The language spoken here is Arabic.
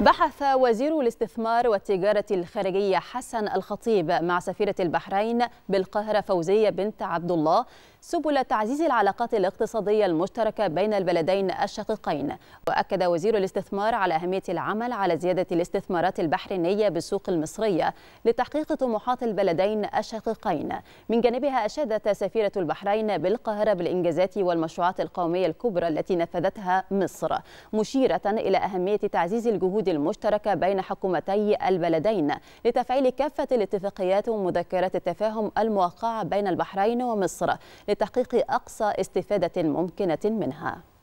بحث وزير الاستثمار والتجارة الخارجية حسن الخطيب مع سفيرة البحرين بالقاهرة فوزية بنت عبد الله سبل تعزيز العلاقات الاقتصادية المشتركة بين البلدين الشقيقين وأكد وزير الاستثمار على أهمية العمل على زيادة الاستثمارات البحرينية بالسوق المصرية لتحقيق طموحات البلدين الشقيقين من جانبها أشادت سفيرة البحرين بالقاهرة بالإنجازات والمشروعات القومية الكبرى التي نفذتها مصر مشيرة إلى أهمية تعزيز الجهود الجهود المشتركة بين حكومتي البلدين لتفعيل كافة الاتفاقيات ومذكرات التفاهم الموقعة بين البحرين ومصر لتحقيق أقصى استفادة ممكنة منها